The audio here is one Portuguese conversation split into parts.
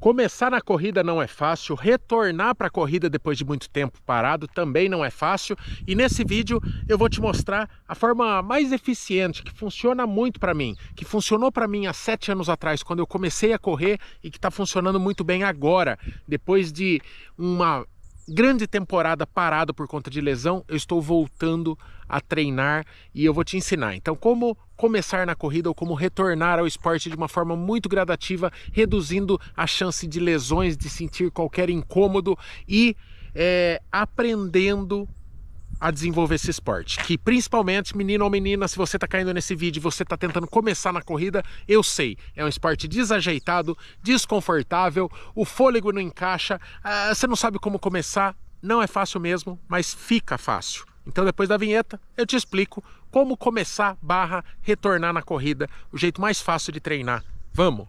Começar na corrida não é fácil, retornar para a corrida depois de muito tempo parado também não é fácil. E nesse vídeo eu vou te mostrar a forma mais eficiente que funciona muito para mim, que funcionou para mim há sete anos atrás quando eu comecei a correr e que está funcionando muito bem agora, depois de uma grande temporada parado por conta de lesão, eu estou voltando a treinar e eu vou te ensinar. Então, como começar na corrida ou como retornar ao esporte de uma forma muito gradativa, reduzindo a chance de lesões, de sentir qualquer incômodo e é, aprendendo a desenvolver esse esporte. Que principalmente, menino ou menina, se você está caindo nesse vídeo, você está tentando começar na corrida, eu sei, é um esporte desajeitado, desconfortável, o fôlego não encaixa, ah, você não sabe como começar, não é fácil mesmo, mas fica fácil. Então depois da vinheta eu te explico como começar barra retornar na corrida, o jeito mais fácil de treinar. Vamos!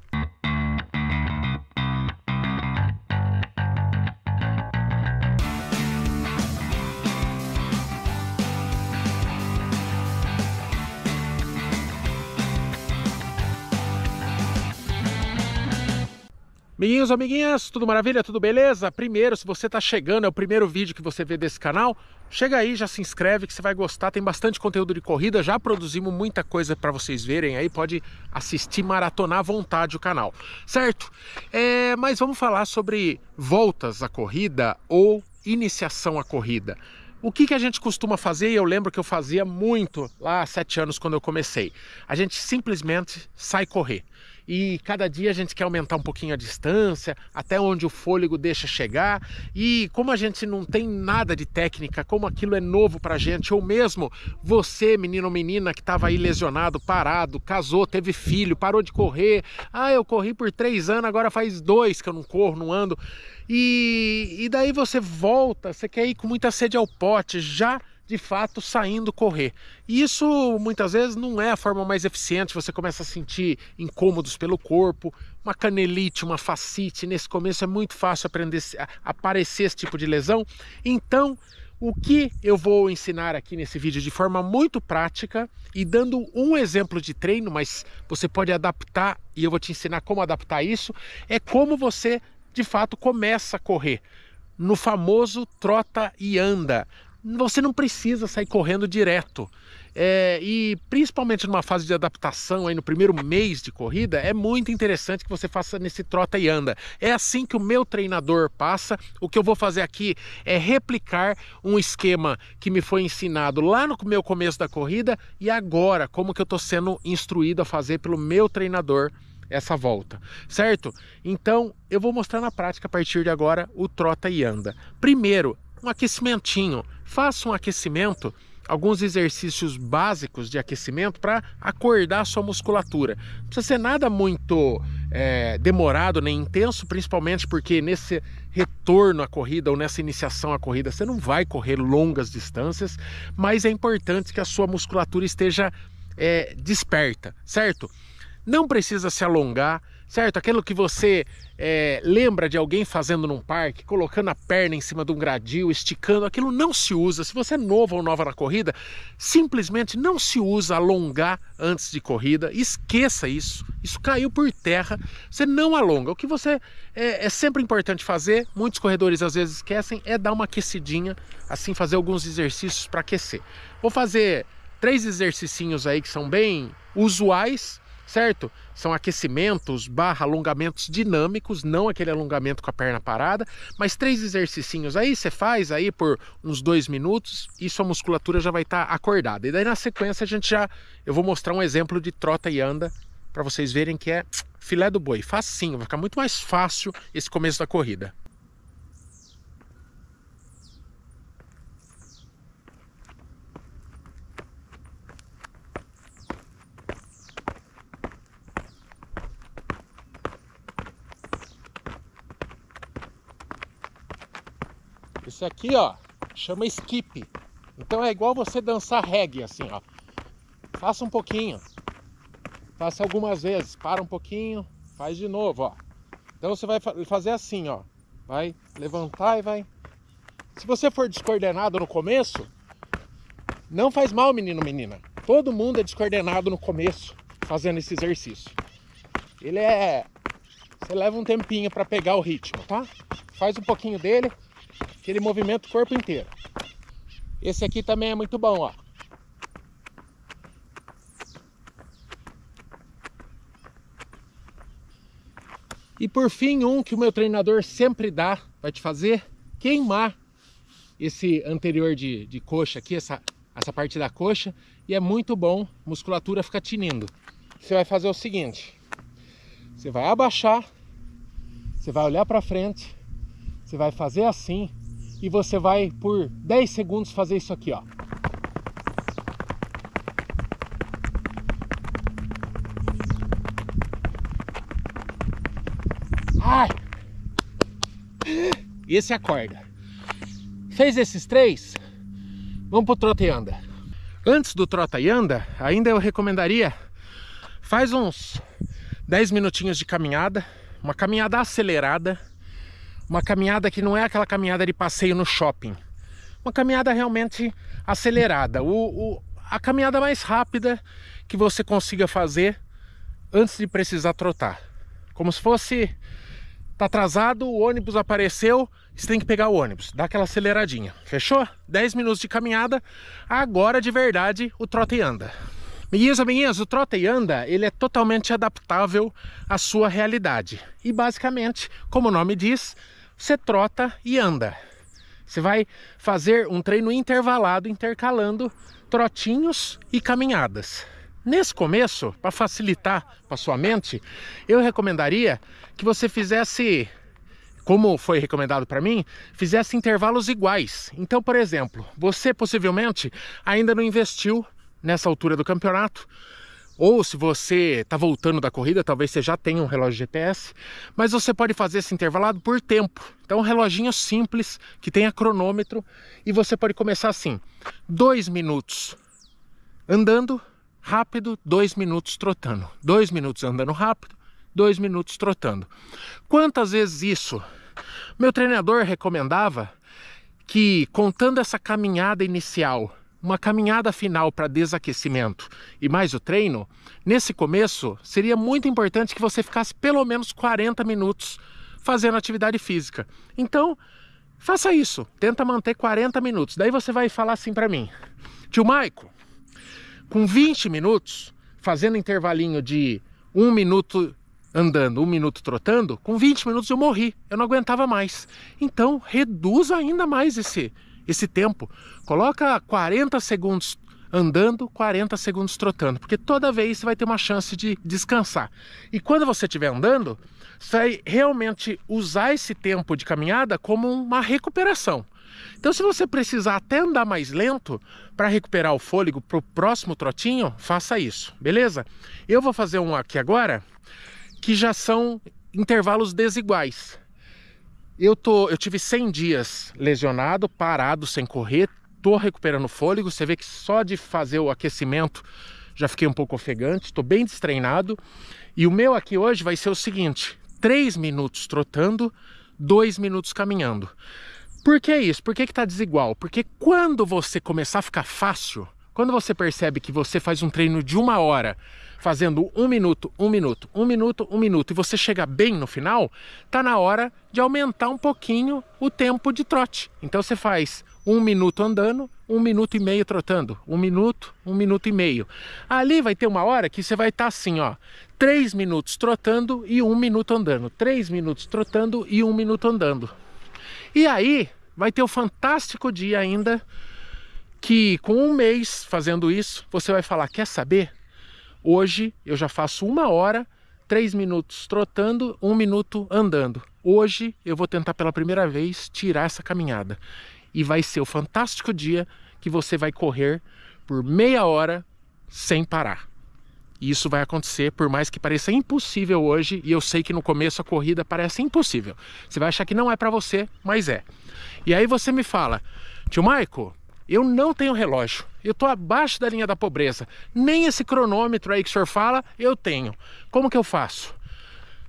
Amiguinhos, amiguinhas, tudo maravilha? Tudo beleza? Primeiro, se você está chegando, é o primeiro vídeo que você vê desse canal, chega aí, já se inscreve que você vai gostar, tem bastante conteúdo de corrida, já produzimos muita coisa para vocês verem aí, pode assistir, maratonar à vontade o canal, certo? É, mas vamos falar sobre voltas à corrida ou iniciação à corrida. O que, que a gente costuma fazer, e eu lembro que eu fazia muito lá há sete anos quando eu comecei, a gente simplesmente sai correr e cada dia a gente quer aumentar um pouquinho a distância, até onde o fôlego deixa chegar. E como a gente não tem nada de técnica, como aquilo é novo a gente, ou mesmo você, menino ou menina que estava aí lesionado, parado, casou, teve filho, parou de correr. Ah, eu corri por três anos, agora faz dois que eu não corro, não ando. E, e daí você volta, você quer ir com muita sede ao pote, já de fato saindo correr. E isso muitas vezes não é a forma mais eficiente, você começa a sentir incômodos pelo corpo, uma canelite, uma facite, nesse começo é muito fácil aprender, aparecer esse tipo de lesão. Então, o que eu vou ensinar aqui nesse vídeo de forma muito prática e dando um exemplo de treino, mas você pode adaptar e eu vou te ensinar como adaptar isso, é como você de fato começa a correr no famoso trota e anda você não precisa sair correndo direto. É, e principalmente numa fase de adaptação, aí no primeiro mês de corrida, é muito interessante que você faça nesse trota e anda. É assim que o meu treinador passa. O que eu vou fazer aqui é replicar um esquema que me foi ensinado lá no meu começo da corrida e agora, como que eu estou sendo instruído a fazer pelo meu treinador essa volta, certo? Então eu vou mostrar na prática a partir de agora o trota e anda. Primeiro, um aquecimentinho faça um aquecimento, alguns exercícios básicos de aquecimento para acordar sua musculatura. Não precisa ser nada muito é, demorado nem intenso, principalmente porque nesse retorno à corrida ou nessa iniciação à corrida você não vai correr longas distâncias, mas é importante que a sua musculatura esteja é, desperta, certo? Não precisa se alongar certo? Aquilo que você é, lembra de alguém fazendo num parque, colocando a perna em cima de um gradil, esticando, aquilo não se usa. Se você é novo ou nova na corrida, simplesmente não se usa alongar antes de corrida. Esqueça isso. Isso caiu por terra. Você não alonga. O que você é, é sempre importante fazer, muitos corredores às vezes esquecem, é dar uma aquecidinha, assim, fazer alguns exercícios para aquecer. Vou fazer três exercícios aí que são bem usuais certo? São aquecimentos barra alongamentos dinâmicos, não aquele alongamento com a perna parada, mas três exercícios aí você faz aí por uns dois minutos e sua musculatura já vai estar tá acordada. E daí na sequência a gente já, eu vou mostrar um exemplo de trota e anda para vocês verem que é filé do boi, facinho, vai ficar muito mais fácil esse começo da corrida. Isso aqui, ó, chama skip. Então é igual você dançar reggae, assim, ó. Faça um pouquinho. Faça algumas vezes. Para um pouquinho, faz de novo, ó. Então você vai fazer assim, ó. Vai levantar e vai. Se você for descoordenado no começo, não faz mal, menino, menina. Todo mundo é descoordenado no começo fazendo esse exercício. Ele é. Você leva um tempinho para pegar o ritmo, tá? Faz um pouquinho dele, Aquele movimento o corpo inteiro. Esse aqui também é muito bom, ó. E por fim, um que o meu treinador sempre dá, vai te fazer queimar esse anterior de, de coxa aqui, essa, essa parte da coxa. E é muito bom, musculatura fica tinindo. Você vai fazer o seguinte, você vai abaixar, você vai olhar para frente você vai fazer assim e você vai por 10 segundos fazer isso aqui, ó. Ai! E esse acorda. Fez esses três? Vamos pro trota e anda. Antes do trota e anda, ainda eu recomendaria faz uns 10 minutinhos de caminhada, uma caminhada acelerada uma caminhada que não é aquela caminhada de passeio no shopping. Uma caminhada realmente acelerada. O, o, a caminhada mais rápida que você consiga fazer antes de precisar trotar. Como se fosse. Tá atrasado, o ônibus apareceu, você tem que pegar o ônibus, dá aquela aceleradinha. Fechou? 10 minutos de caminhada, agora de verdade o trota e anda. Amiguinhos, amiguinhas, o trota e anda, ele é totalmente adaptável à sua realidade. E basicamente, como o nome diz, você trota e anda. Você vai fazer um treino intervalado, intercalando trotinhos e caminhadas. Nesse começo, para facilitar para sua mente, eu recomendaria que você fizesse, como foi recomendado para mim, fizesse intervalos iguais. Então, por exemplo, você possivelmente ainda não investiu nessa altura do campeonato ou se você está voltando da corrida, talvez você já tenha um relógio GPS, mas você pode fazer esse intervalado por tempo. Então, um reloginho simples que tenha cronômetro e você pode começar assim: dois minutos andando rápido, dois minutos trotando, dois minutos andando rápido, dois minutos trotando. Quantas vezes isso? Meu treinador recomendava que contando essa caminhada inicial uma caminhada final para desaquecimento e mais o treino, nesse começo seria muito importante que você ficasse pelo menos 40 minutos fazendo atividade física. Então, faça isso, tenta manter 40 minutos. Daí você vai falar assim para mim: "Tio Maico, com 20 minutos fazendo intervalinho de um minuto andando, um minuto trotando, com 20 minutos eu morri, eu não aguentava mais. Então, reduza ainda mais esse esse tempo. Coloca 40 segundos andando, 40 segundos trotando, porque toda vez você vai ter uma chance de descansar. E quando você estiver andando, você vai realmente usar esse tempo de caminhada como uma recuperação. Então, se você precisar até andar mais lento para recuperar o fôlego para o próximo trotinho, faça isso, beleza? Eu vou fazer um aqui agora que já são intervalos desiguais. Eu, tô, eu tive 100 dias lesionado, parado, sem correr, tô recuperando fôlego. Você vê que só de fazer o aquecimento já fiquei um pouco ofegante, estou bem destreinado. E o meu aqui hoje vai ser o seguinte: 3 minutos trotando, 2 minutos caminhando. Por que isso? Por que está desigual? Porque quando você começar a ficar fácil, quando você percebe que você faz um treino de uma hora fazendo um minuto, um minuto, um minuto, um minuto, e você chega bem no final, tá na hora de aumentar um pouquinho o tempo de trote. Então você faz um minuto andando, um minuto e meio trotando, um minuto, um minuto e meio. Ali vai ter uma hora que você vai estar tá assim, ó, três minutos trotando e um minuto andando, três minutos trotando e um minuto andando. E aí vai ter o um fantástico dia ainda que com um mês fazendo isso você vai falar, quer saber? Hoje eu já faço uma hora, três minutos trotando, um minuto andando. Hoje eu vou tentar pela primeira vez tirar essa caminhada. E vai ser o fantástico dia que você vai correr por meia hora sem parar. E isso vai acontecer, por mais que pareça impossível hoje, e eu sei que no começo a corrida parece impossível. Você vai achar que não é para você, mas é. E aí você me fala, tio Maico, eu não tenho relógio. Eu estou abaixo da linha da pobreza. Nem esse cronômetro aí que o senhor fala, eu tenho. Como que eu faço?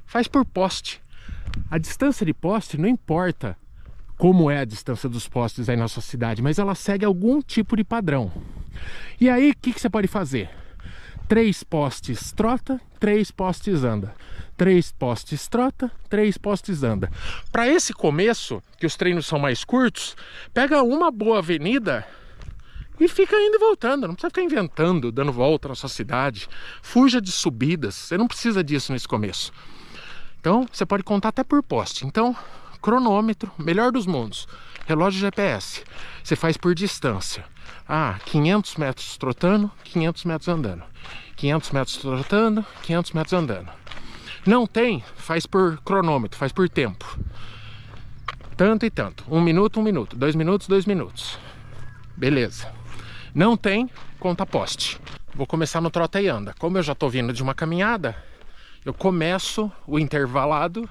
Faz por poste. A distância de poste não importa como é a distância dos postes aí na sua cidade, mas ela segue algum tipo de padrão. E aí, o que, que você pode fazer? Três postes trota, três postes anda três postes trota, três postes anda. Para esse começo, que os treinos são mais curtos, pega uma boa avenida e fica indo e voltando. Não precisa ficar inventando, dando volta na sua cidade. Fuja de subidas. Você não precisa disso nesse começo. Então, você pode contar até por poste. Então, cronômetro, melhor dos mundos. Relógio GPS. Você faz por distância. Ah, 500 metros trotando, 500 metros andando. 500 metros trotando, 500 metros andando. Não tem, faz por cronômetro, faz por tempo. Tanto e tanto. Um minuto, um minuto. Dois minutos, dois minutos. Beleza. Não tem, conta poste. Vou começar no trota e anda. Como eu já estou vindo de uma caminhada, eu começo o intervalado,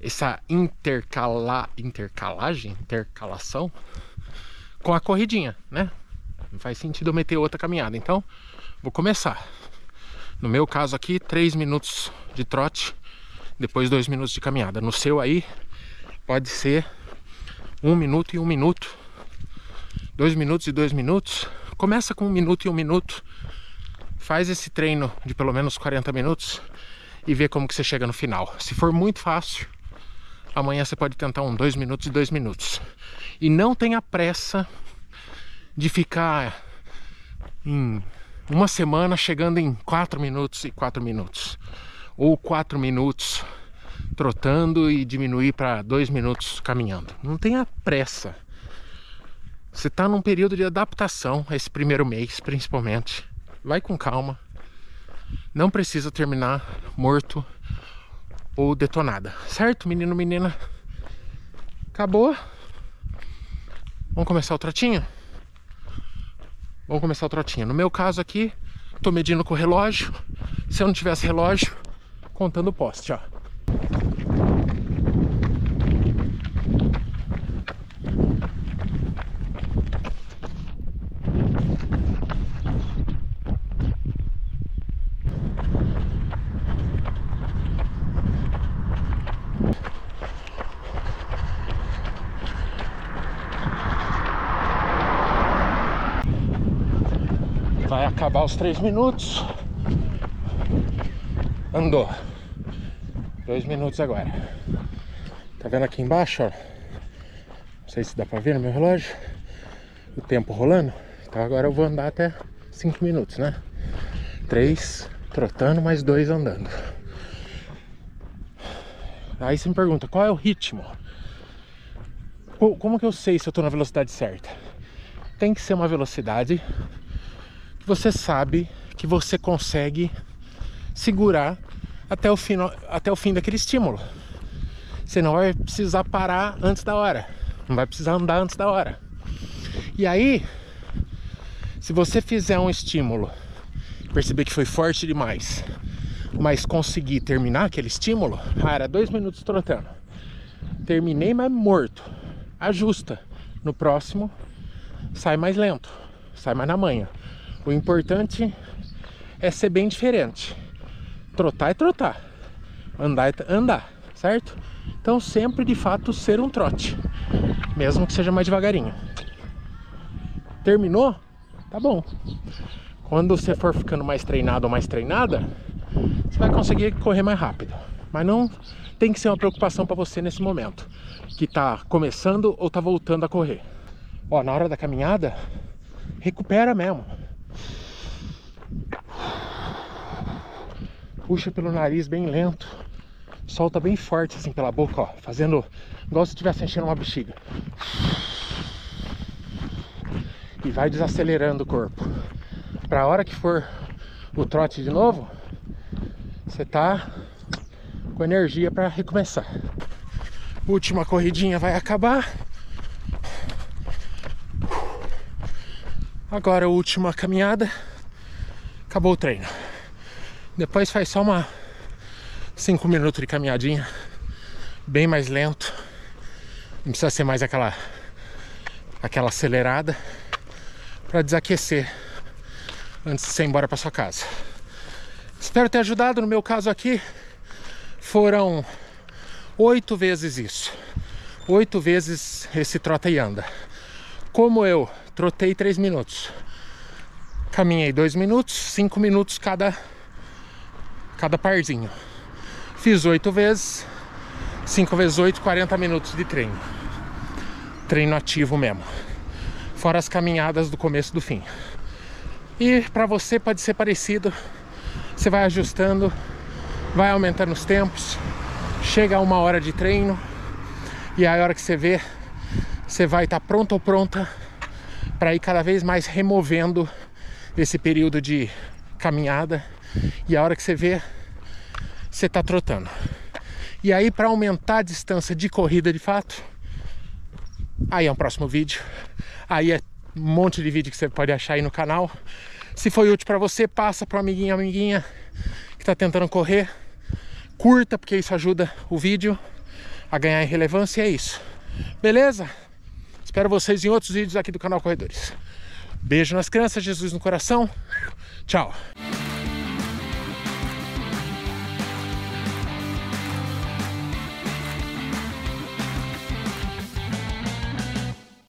essa intercala, intercalagem, intercalação, com a corridinha, né? Não faz sentido eu meter outra caminhada. Então, vou começar. No meu caso aqui, 3 minutos de trote, depois 2 minutos de caminhada. No seu aí, pode ser 1 minuto e 1 minuto, 2 minutos e 2 minutos. Começa com 1 minuto e 1 minuto, faz esse treino de pelo menos 40 minutos e vê como que você chega no final. Se for muito fácil, amanhã você pode tentar um 2 minutos e 2 minutos. E não tenha pressa de ficar em uma semana chegando em 4 minutos e 4 minutos. Ou 4 minutos trotando e diminuir para 2 minutos caminhando. Não tenha pressa. Você está num período de adaptação esse primeiro mês, principalmente. Vai com calma. Não precisa terminar morto ou detonada. Certo, menino, menina? Acabou? Vamos começar o trotinho? Vamos começar o trotinho. No meu caso aqui, tô medindo com o relógio. Se eu não tivesse relógio, contando o poste, ó. acabar os três minutos. Andou. Dois minutos agora. Tá vendo aqui embaixo, ó? Não sei se dá pra ver no meu relógio. O tempo rolando. Então agora eu vou andar até cinco minutos, né? Três trotando, mais dois andando. Aí você me pergunta, qual é o ritmo? Como que eu sei se eu tô na velocidade certa? Tem que ser uma velocidade você sabe que você consegue segurar até o, final, até o fim daquele estímulo. Você não vai precisar parar antes da hora, não vai precisar andar antes da hora. E aí, se você fizer um estímulo, perceber que foi forte demais, mas conseguir terminar aquele estímulo, ah, era dois minutos trotando. Terminei, mas morto. Ajusta. No próximo, sai mais lento, sai mais na manhã. O importante é ser bem diferente. Trotar é trotar. Andar é andar, certo? Então sempre de fato ser um trote. Mesmo que seja mais devagarinho. Terminou? Tá bom. Quando você for ficando mais treinado ou mais treinada, você vai conseguir correr mais rápido. Mas não tem que ser uma preocupação para você nesse momento, que está começando ou está voltando a correr. Ó, na hora da caminhada, recupera mesmo. Puxa pelo nariz bem lento. Solta bem forte assim pela boca, ó. Fazendo igual se estivesse enchendo uma bexiga. E vai desacelerando o corpo. Pra hora que for o trote de novo, você tá com energia para recomeçar. Última corridinha vai acabar. Agora a última caminhada acabou o treino. Depois faz só uma 5 minutos de caminhadinha, bem mais lento. Não precisa ser mais aquela aquela acelerada para desaquecer antes de você ir embora para sua casa. Espero ter ajudado. No meu caso aqui foram oito vezes isso, oito vezes esse trota e anda. Como eu trotei três minutos, Caminhei dois minutos, cinco minutos cada, cada parzinho. Fiz oito vezes, cinco vezes oito, 40 minutos de treino. Treino ativo mesmo. Fora as caminhadas do começo do fim. E para você pode ser parecido. Você vai ajustando, vai aumentando os tempos. Chega a uma hora de treino e aí a hora que você vê, você vai estar tá pronto ou pronta para ir cada vez mais removendo esse período de caminhada e a hora que você vê, você está trotando. E aí, para aumentar a distância de corrida de fato, aí é um próximo vídeo. Aí é um monte de vídeo que você pode achar aí no canal. Se foi útil para você, passa para amiguinho, amiguinha que está tentando correr. Curta, porque isso ajuda o vídeo a ganhar em relevância. E é isso. Beleza? Espero vocês em outros vídeos aqui do canal Corredores. Beijo nas crianças, Jesus no coração. Tchau.